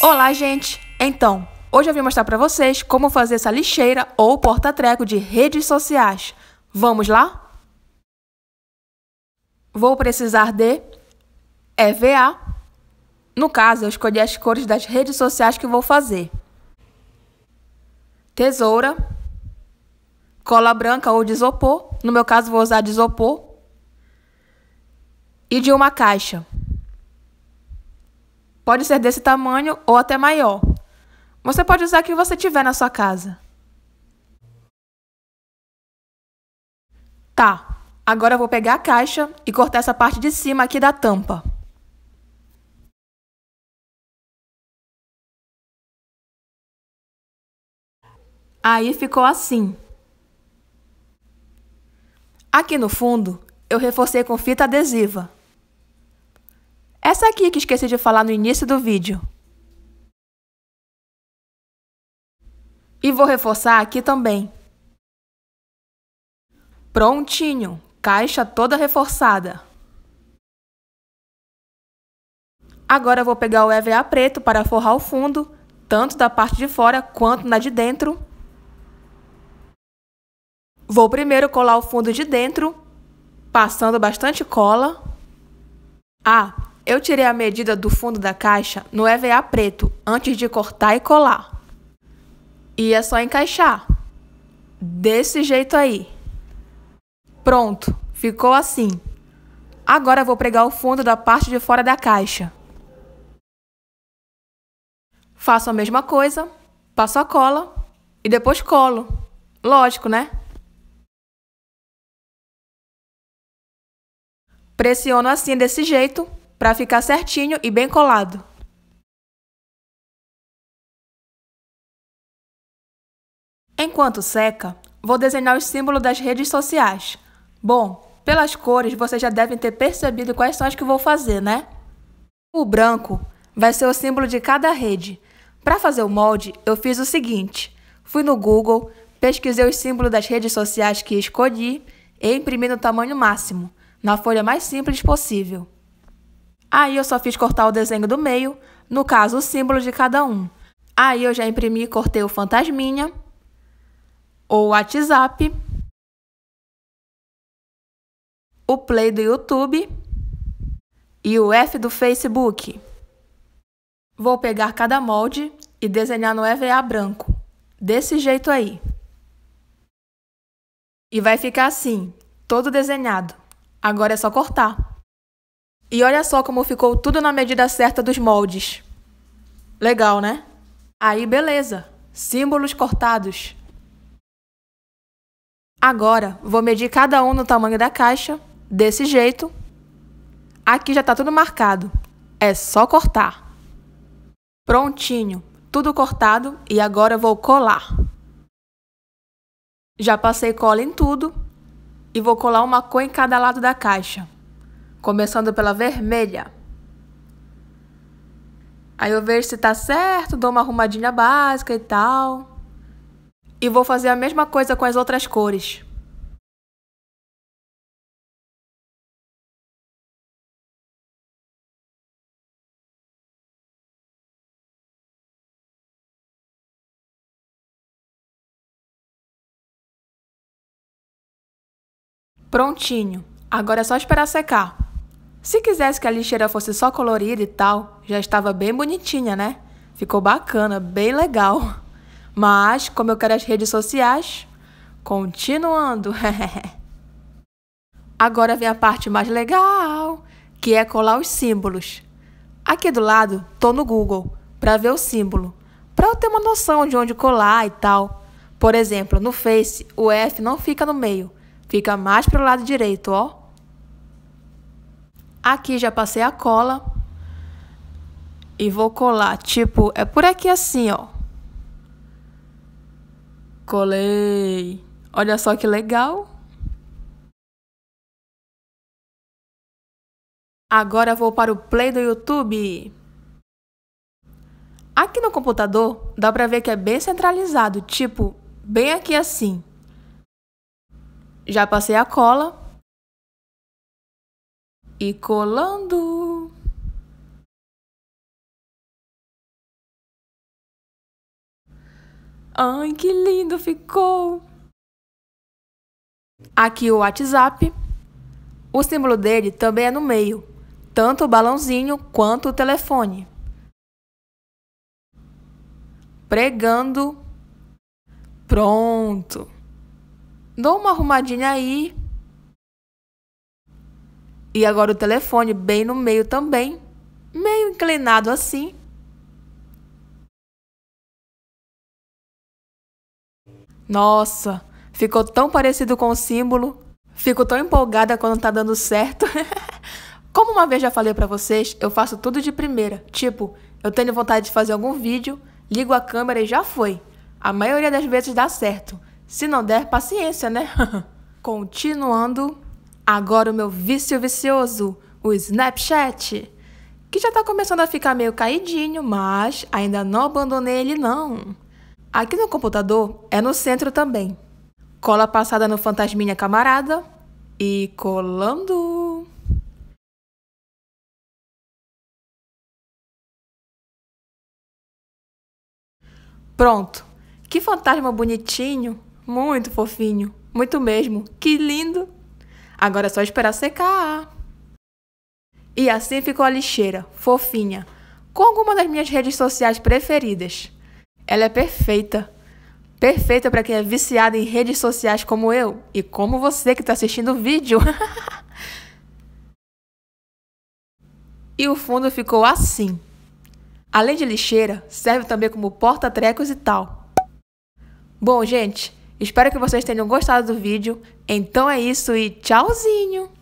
Olá, gente! Então, hoje eu vim mostrar para vocês como fazer essa lixeira ou porta-treco de redes sociais. Vamos lá? Vou precisar de EVA. No caso, eu escolhi as cores das redes sociais que vou fazer. Tesoura. Cola branca ou de isopor. No meu caso, vou usar de isopor. E de uma caixa. Pode ser desse tamanho ou até maior. Você pode usar o que você tiver na sua casa. Tá, agora eu vou pegar a caixa e cortar essa parte de cima aqui da tampa. Aí ficou assim. Aqui no fundo, eu reforcei com fita adesiva. Essa aqui que esqueci de falar no início do vídeo. E vou reforçar aqui também. Prontinho, caixa toda reforçada. Agora vou pegar o EVA preto para forrar o fundo, tanto da parte de fora quanto na de dentro. Vou primeiro colar o fundo de dentro, passando bastante cola. Ah, eu tirei a medida do fundo da caixa no EVA preto antes de cortar e colar. E é só encaixar. Desse jeito aí. Pronto, ficou assim. Agora vou pregar o fundo da parte de fora da caixa. Faço a mesma coisa, passo a cola e depois colo. Lógico, né? Pressiono assim desse jeito para ficar certinho e bem colado. Enquanto seca, vou desenhar os símbolos das redes sociais. Bom, pelas cores vocês já devem ter percebido quais são as que vou fazer, né? O branco vai ser o símbolo de cada rede. Para fazer o molde, eu fiz o seguinte: fui no Google, pesquisei os símbolos das redes sociais que escolhi e imprimi no tamanho máximo, na folha mais simples possível. Aí eu só fiz cortar o desenho do meio, no caso o símbolo de cada um. Aí eu já imprimi e cortei o fantasminha, o WhatsApp, o Play do YouTube e o F do Facebook. Vou pegar cada molde e desenhar no EVA branco, desse jeito aí. E vai ficar assim, todo desenhado. Agora é só cortar. E olha só como ficou tudo na medida certa dos moldes. Legal, né? Aí, beleza. Símbolos cortados. Agora, vou medir cada um no tamanho da caixa, desse jeito. Aqui já está tudo marcado. É só cortar. Prontinho. Tudo cortado e agora vou colar. Já passei cola em tudo e vou colar uma cor em cada lado da caixa começando pela vermelha. Aí eu vejo se tá certo, dou uma arrumadinha básica e tal. E vou fazer a mesma coisa com as outras cores. Prontinho. Agora é só esperar secar. Se quisesse que a lixeira fosse só colorida e tal, já estava bem bonitinha, né? Ficou bacana, bem legal. Mas, como eu quero as redes sociais, continuando. Agora vem a parte mais legal, que é colar os símbolos. Aqui do lado, tô no Google para ver o símbolo, para eu ter uma noção de onde colar e tal. Por exemplo, no Face, o F não fica no meio, fica mais para o lado direito, ó. Aqui já passei a cola. E vou colar, tipo, é por aqui assim, ó. Colei. Olha só que legal. Agora vou para o play do YouTube. Aqui no computador, dá pra ver que é bem centralizado, tipo, bem aqui assim. Já passei a cola e colando. Ai, que lindo ficou! Aqui o WhatsApp. O símbolo dele também é no meio, tanto o balãozinho quanto o telefone. Pregando. Pronto. Dou uma arrumadinha aí e agora o telefone bem no meio também, meio inclinado assim. Nossa, ficou tão parecido com o símbolo. Fico tão empolgada quando tá dando certo. Como uma vez já falei para vocês, eu faço tudo de primeira. Tipo, eu tenho vontade de fazer algum vídeo, ligo a câmera e já foi. A maioria das vezes dá certo. Se não der, paciência, né? Continuando. Agora o meu vício vicioso, o Snapchat, que já tá começando a ficar meio caidinho, mas ainda não abandonei ele não. Aqui no computador é no centro também. Cola passada no fantasminha camarada e colando. Pronto. Que fantasma bonitinho, muito fofinho, muito mesmo. Que lindo. Agora é só esperar secar. E assim ficou a lixeira, fofinha, com alguma das minhas redes sociais preferidas. Ela é perfeita. Perfeita para quem é viciado em redes sociais como eu e como você que está assistindo o vídeo. e o fundo ficou assim. Além de lixeira, serve também como porta-trecos e tal. Bom, gente, Espero que vocês tenham gostado do vídeo. Então é isso e tchauzinho!